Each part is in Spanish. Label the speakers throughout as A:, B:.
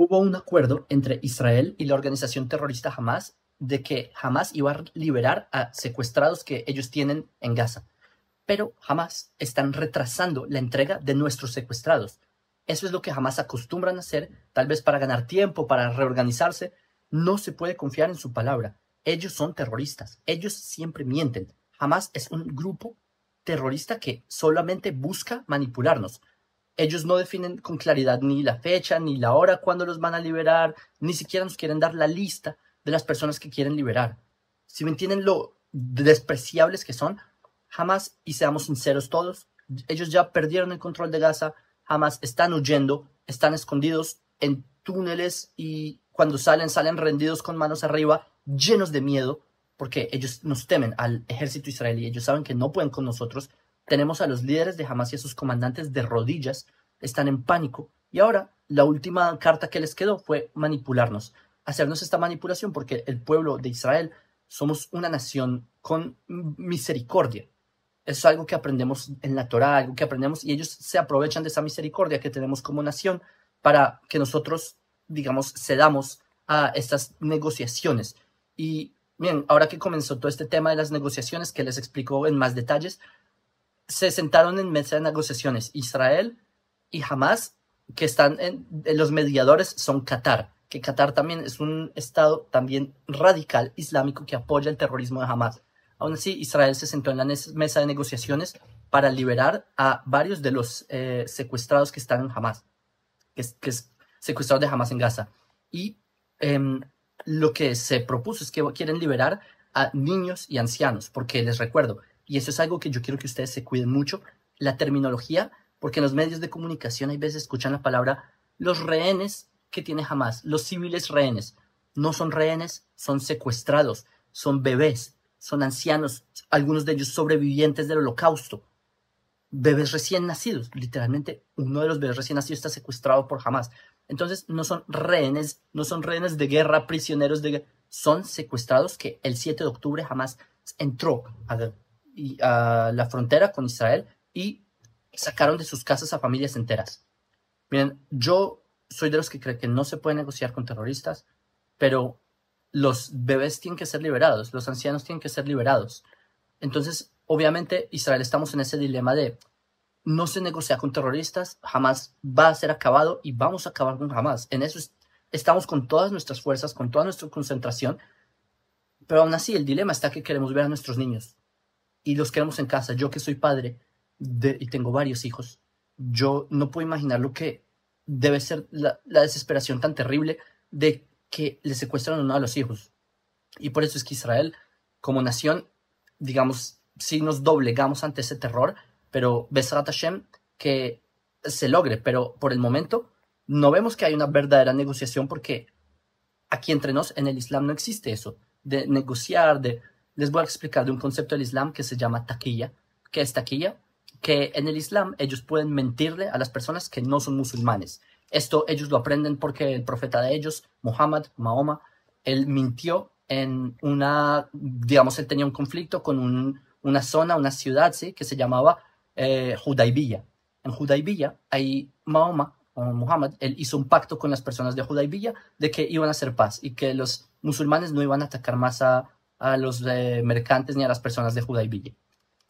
A: hubo un acuerdo entre Israel y la organización terrorista Hamas de que Hamas iba a liberar a secuestrados que ellos tienen en Gaza. Pero Hamas están retrasando la entrega de nuestros secuestrados. Eso es lo que Hamas acostumbran a hacer, tal vez para ganar tiempo, para reorganizarse. No se puede confiar en su palabra. Ellos son terroristas. Ellos siempre mienten. Hamas es un grupo terrorista que solamente busca manipularnos. Ellos no definen con claridad ni la fecha, ni la hora cuando los van a liberar, ni siquiera nos quieren dar la lista de las personas que quieren liberar. Si me entienden lo despreciables que son, jamás, y seamos sinceros todos, ellos ya perdieron el control de Gaza, jamás están huyendo, están escondidos en túneles y cuando salen, salen rendidos con manos arriba, llenos de miedo, porque ellos nos temen al ejército israelí, ellos saben que no pueden con nosotros tenemos a los líderes de Hamas y a sus comandantes de rodillas, están en pánico. Y ahora la última carta que les quedó fue manipularnos, hacernos esta manipulación porque el pueblo de Israel somos una nación con misericordia. es algo que aprendemos en la Torá, algo que aprendemos y ellos se aprovechan de esa misericordia que tenemos como nación para que nosotros, digamos, cedamos a estas negociaciones. Y bien, ahora que comenzó todo este tema de las negociaciones que les explico en más detalles, se sentaron en mesa de negociaciones Israel y Hamas, que están en, los mediadores son Qatar, que Qatar también es un estado también radical islámico que apoya el terrorismo de Hamas. Aún así, Israel se sentó en la mesa de negociaciones para liberar a varios de los eh, secuestrados que están en Hamas, que, es, secuestrados de Hamas en Gaza. Y em, lo que se propuso es que quieren liberar a niños y ancianos, porque les recuerdo, y eso es algo que yo quiero que ustedes se cuiden mucho, la terminología, porque en los medios de comunicación hay veces escuchan la palabra los rehenes que tiene jamás, los civiles rehenes. No son rehenes, son secuestrados, son bebés, son ancianos, algunos de ellos sobrevivientes del holocausto, bebés recién nacidos. Literalmente, uno de los bebés recién nacidos está secuestrado por jamás. Entonces, no son rehenes, no son rehenes de guerra, prisioneros de guerra, son secuestrados que el 7 de octubre jamás entró a a la frontera con Israel y sacaron de sus casas a familias enteras. Miren, yo soy de los que cree que no se puede negociar con terroristas, pero los bebés tienen que ser liberados, los ancianos tienen que ser liberados. Entonces, obviamente, Israel estamos en ese dilema de no se negocia con terroristas, jamás va a ser acabado y vamos a acabar con jamás. En eso estamos con todas nuestras fuerzas, con toda nuestra concentración, pero aún así el dilema está que queremos ver a nuestros niños, y los queremos en casa. Yo que soy padre de, y tengo varios hijos, yo no puedo imaginar lo que debe ser la, desesperación tan terrible de que le secuestran a uno de los hijos. Y por eso es que Israel, como nación, digamos, sí nos doblegamos ante ese terror, pero Besrat Hashem que se logre, pero por el momento no vemos que hay una verdadera negociación porque aquí entre nos en el Islam no existe eso, de negociar, de les voy a explicar de un concepto del Islam que se llama taquilla. ¿Qué es taquilla? Que en el Islam ellos pueden mentirle a las personas que no son musulmanes. Esto ellos lo aprenden porque el profeta de ellos, Muhammad, Mahoma, él mintió en una, digamos, él tenía un conflicto con una zona, una ciudad, ¿sí? Que se llamaba eh, En Hudaybiyah, ahí Mahoma, o Muhammad, él hizo un pacto con las personas de Judaibilla de que iban a hacer paz y que los musulmanes no iban a atacar más a, a los eh, mercantes ni a las personas de Judaibilla.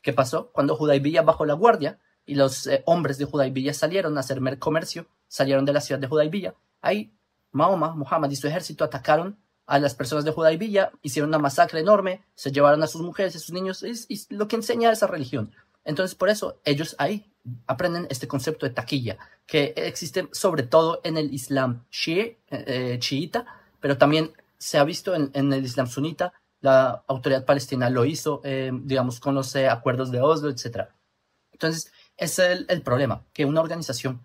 A: ¿Qué pasó? Cuando Judaibilla bajó la guardia y los eh, hombres de Judaibilla salieron a hacer comercio, salieron de la ciudad de Judaibilla, ahí Mahoma, Muhammad y su ejército atacaron a las personas de Judaibilla, hicieron una masacre enorme, se llevaron a sus mujeres y sus niños, y, lo que enseña esa religión. Entonces, por eso ellos ahí aprenden este concepto de taquilla, que existe sobre todo en el Islam chií, eh, chiita, pero también se ha visto en, en el Islam sunita la autoridad palestina lo hizo, eh, digamos, con los eh, acuerdos de Oslo, etc. Entonces, es el, problema, que una organización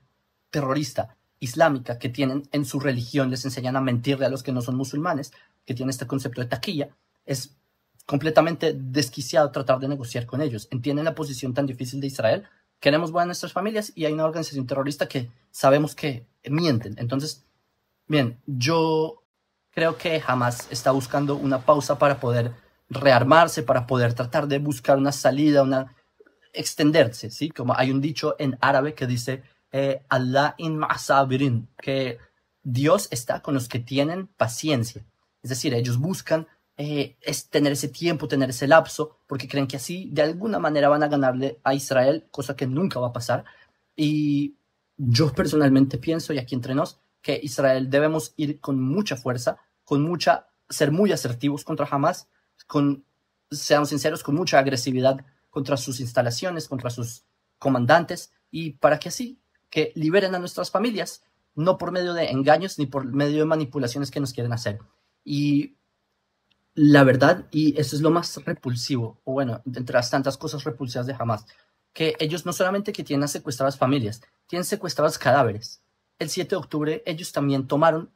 A: terrorista islámica que tienen en su religión, les enseñan a mentirle a los que no son musulmanes, que tiene este concepto de taquilla, es completamente desquiciado tratar de negociar con ellos. Entienden la posición tan difícil de Israel, queremos buenas nuestras familias y hay una organización terrorista que sabemos que mienten. Entonces, bien, yo creo que jamás está buscando una pausa para poder rearmarse, para poder tratar de buscar una salida, una extenderse, ¿sí? Como hay un dicho en árabe que dice eh, Allah in ma'sabirin, que Dios está con los que tienen paciencia. Es decir, ellos buscan eh, tener ese tiempo, tener ese lapso, porque creen que así de alguna manera van a ganarle a Israel, cosa que nunca va a pasar. Y yo personalmente pienso, y aquí entre nos, que Israel debemos ir con mucha fuerza, con mucha, ser muy asertivos contra Hamas, con, seamos sinceros, con mucha agresividad contra sus instalaciones, contra sus comandantes, y para que así, que liberen a nuestras familias, no por medio de engaños ni por medio de manipulaciones que nos quieren hacer. Y la verdad, y eso es lo más repulsivo, o bueno, entre las tantas cosas repulsivas de Hamas, que ellos no solamente que tienen secuestradas familias, tienen secuestrados cadáveres el 7 de octubre ellos también tomaron,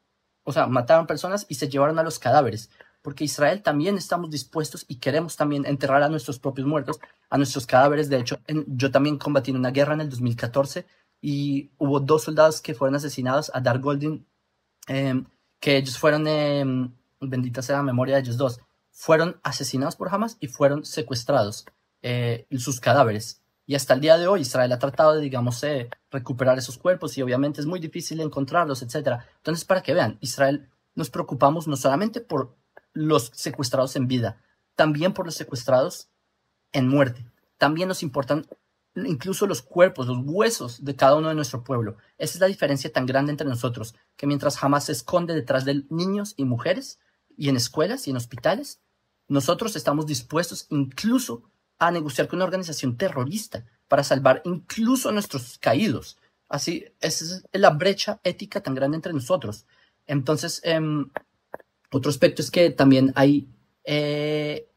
A: o sea, mataron personas y se llevaron a los cadáveres, porque Israel también estamos dispuestos y queremos también enterrar a nuestros propios muertos, a nuestros cadáveres. De hecho, yo también combatí en una guerra en el 2014 y hubo dos soldados que fueron asesinados, a Dar Goldin, em, que ellos fueron, em, bendita sea la memoria de ellos dos, fueron asesinados por Hamas y fueron secuestrados eh, sus cadáveres. Y hasta el día de hoy Israel ha tratado de, digamos, eh, recuperar esos cuerpos y obviamente es muy difícil encontrarlos, etc. Entonces, para que vean, Israel nos preocupamos no solamente por los secuestrados en vida, también por los secuestrados en muerte. También nos importan incluso los cuerpos, los huesos de cada uno de nuestro pueblo. Esa es la diferencia tan grande entre nosotros, que mientras jamás se esconde detrás de niños y mujeres, y en escuelas y en hospitales, nosotros estamos dispuestos incluso a negociar con una organización terrorista para salvar incluso a nuestros caídos. Así, esa es la brecha ética tan grande entre nosotros. Entonces, em, otro aspecto es que también hay, eh,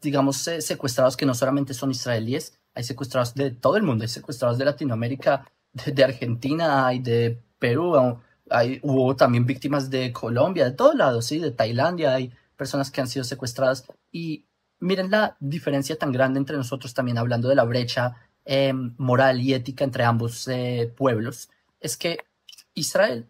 A: digamos, secuestrados que no solamente son israelíes, hay secuestrados de todo el mundo, hay secuestrados de Latinoamérica, de, Argentina, hay de Perú, hay, hubo también víctimas de Colombia, de todos lados, ¿sí? de Tailandia, hay personas que han sido secuestradas y miren la diferencia tan grande entre nosotros también hablando de la brecha eh, moral y ética entre ambos eh, pueblos. Es que Israel,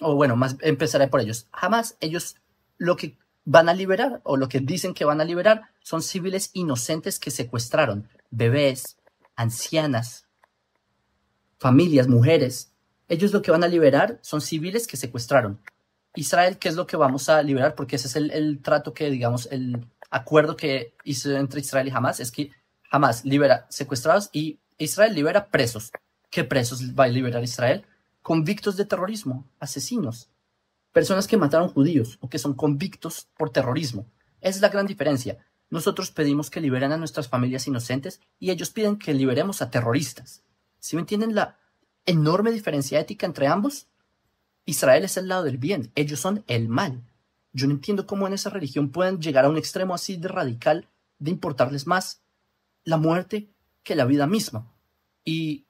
A: o bueno, más empezaré por ellos, jamás ellos lo que van a liberar o lo que dicen que van a liberar son civiles inocentes que secuestraron, bebés, ancianas, familias, mujeres. Ellos lo que van a liberar son civiles que secuestraron. Israel, ¿qué es lo que vamos a liberar? Porque ese es el, trato que, digamos, el acuerdo que hizo entre Israel y Hamas, es que Hamas libera secuestrados y Israel libera presos. ¿Qué presos va a liberar Israel? Convictos de terrorismo, asesinos, personas que mataron judíos o que son convictos por terrorismo. Esa es la gran diferencia. Nosotros pedimos que liberen a nuestras familias inocentes y ellos piden que liberemos a terroristas. ¿Sí me entienden la enorme diferencia ética entre ambos? Israel es el lado del bien, ellos son el mal. Yo no entiendo cómo en esa religión pueden llegar a un extremo así de radical de importarles más la muerte que la vida misma. Y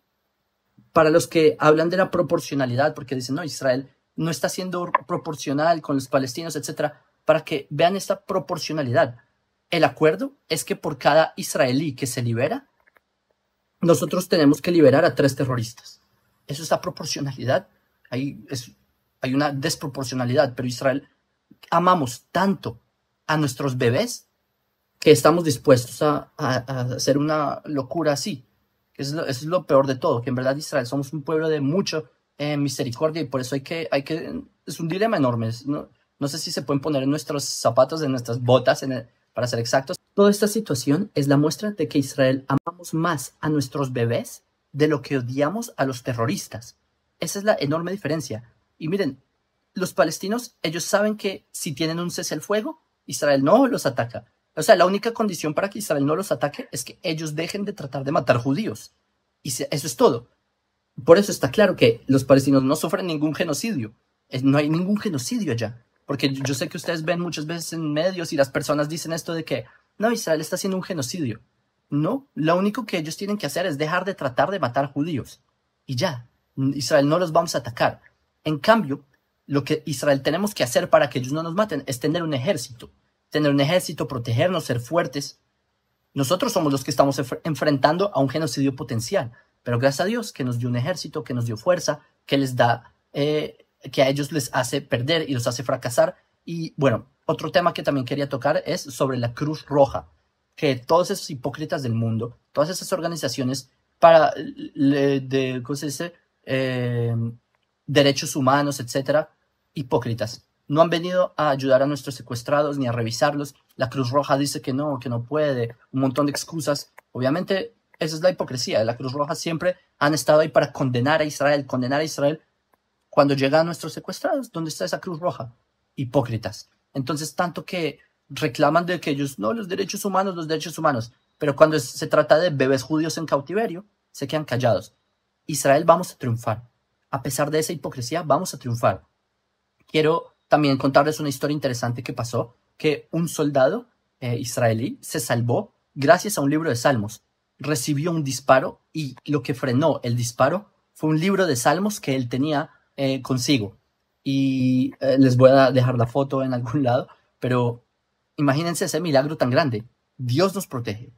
A: para los que hablan de la proporcionalidad, porque dicen, no, Israel no está siendo proporcional con los palestinos, etcétera, para que vean esta proporcionalidad. El acuerdo es que por cada israelí que se libera, nosotros tenemos que liberar a tres terroristas. Eso es la proporcionalidad. Ahí es hay una desproporcionalidad, pero Israel amamos tanto a nuestros bebés que estamos dispuestos a, hacer una locura así. Es lo, es lo peor de todo, que en verdad Israel somos un pueblo de mucha eh, misericordia y por eso hay que, hay que, es un dilema enorme. ¿no? no sé si se pueden poner en nuestros zapatos, en nuestras botas, para ser exactos. Toda esta situación es la muestra de que Israel amamos más a nuestros bebés de lo que odiamos a los terroristas. Esa es la enorme diferencia. Y miren, los palestinos, ellos saben que si tienen un cese al fuego, Israel no los ataca. O sea, la única condición para que Israel no los ataque es que ellos dejen de tratar de matar judíos. Y eso es todo. Por eso está claro que los palestinos no sufren ningún genocidio. No hay ningún genocidio allá. Porque yo sé que ustedes ven muchas veces en medios y las personas dicen esto de que, no, Israel está haciendo un genocidio. No, lo único que ellos tienen que hacer es dejar de tratar de matar judíos. Y ya, Israel no los vamos a atacar. En cambio, lo que Israel tenemos que hacer para que ellos no nos maten es tener un ejército, tener un ejército, protegernos, ser fuertes. Nosotros somos los que estamos enfrentando a un genocidio potencial, pero gracias a Dios que nos dio un ejército, que nos dio fuerza, que les da, eh, que a ellos les hace perder y los hace fracasar. Y bueno, otro tema que también quería tocar es sobre la Cruz Roja, que todos esos hipócritas del mundo, todas esas organizaciones para, de, ¿cómo se dice? Eh, derechos humanos, etcétera, hipócritas. No han venido a ayudar a nuestros secuestrados ni a revisarlos. La Cruz Roja dice que no, que no puede, un montón de excusas. Obviamente, esa es la hipocresía. La Cruz Roja siempre han estado ahí para condenar a Israel, condenar a Israel. Cuando llegan a nuestros secuestrados, ¿dónde está esa Cruz Roja? Hipócritas. Entonces, tanto que reclaman de que ellos, no, los derechos humanos, los derechos humanos. Pero cuando se trata de bebés judíos en cautiverio, se quedan callados. Israel vamos a triunfar a pesar de esa hipocresía, vamos a triunfar. Quiero también contarles una historia interesante que pasó, que un soldado eh, israelí se salvó gracias a un libro de salmos. Recibió un disparo y lo que frenó el disparo fue un libro de salmos que él tenía eh, consigo. Y eh, les voy a dejar la foto en algún lado, pero imagínense ese milagro tan grande. Dios nos protege.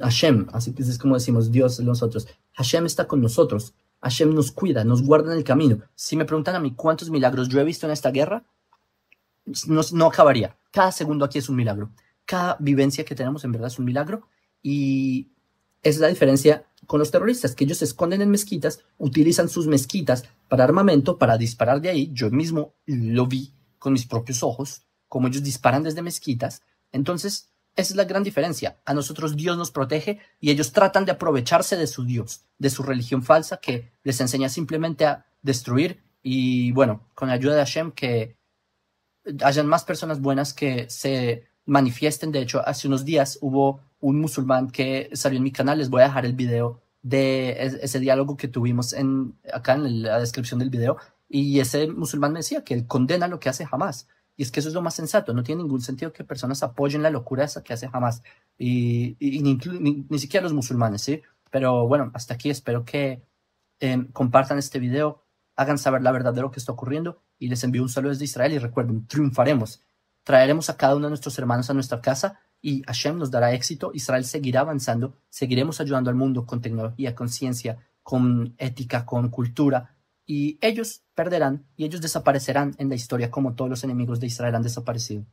A: Hashem, así que es como decimos Dios nosotros. Hashem está con nosotros. Hashem nos cuida, nos guarda en el camino. Si me preguntan a mí cuántos milagros yo he visto en esta guerra, no, acabaría. Cada segundo aquí es un milagro. Cada vivencia que tenemos en verdad es un milagro. Y es la diferencia con los terroristas, que ellos se esconden en mezquitas, utilizan sus mezquitas para armamento, para disparar de ahí. Yo mismo lo vi con mis propios ojos, como ellos disparan desde mezquitas. Entonces, esa es la gran diferencia. A nosotros Dios nos protege y ellos tratan de aprovecharse de su Dios, de su religión falsa que les enseña simplemente a destruir y bueno, con la ayuda de Hashem que hayan más personas buenas que se manifiesten. De hecho, hace unos días hubo un musulmán que salió en mi canal, les voy a dejar el video de e-, ese diálogo que tuvimos en, acá en la descripción del video y ese musulmán me decía que él condena lo que hace jamás y es que eso es lo más sensato. No tiene ningún sentido que personas apoyen la locura esa que hace jamás. Y, ni, siquiera los musulmanes, ¿sí? Pero bueno, hasta aquí. Espero que em, compartan este video, hagan saber la verdad de lo que está ocurriendo y les envío un saludo desde Israel y recuerden, triunfaremos. Traeremos a cada uno de nuestros hermanos a nuestra casa y Hashem nos dará éxito. Israel seguirá avanzando, seguiremos ayudando al mundo con tecnología, con ciencia, con ética, con cultura y ellos perderán y ellos desaparecerán en la historia como todos los enemigos de Israel han desaparecido.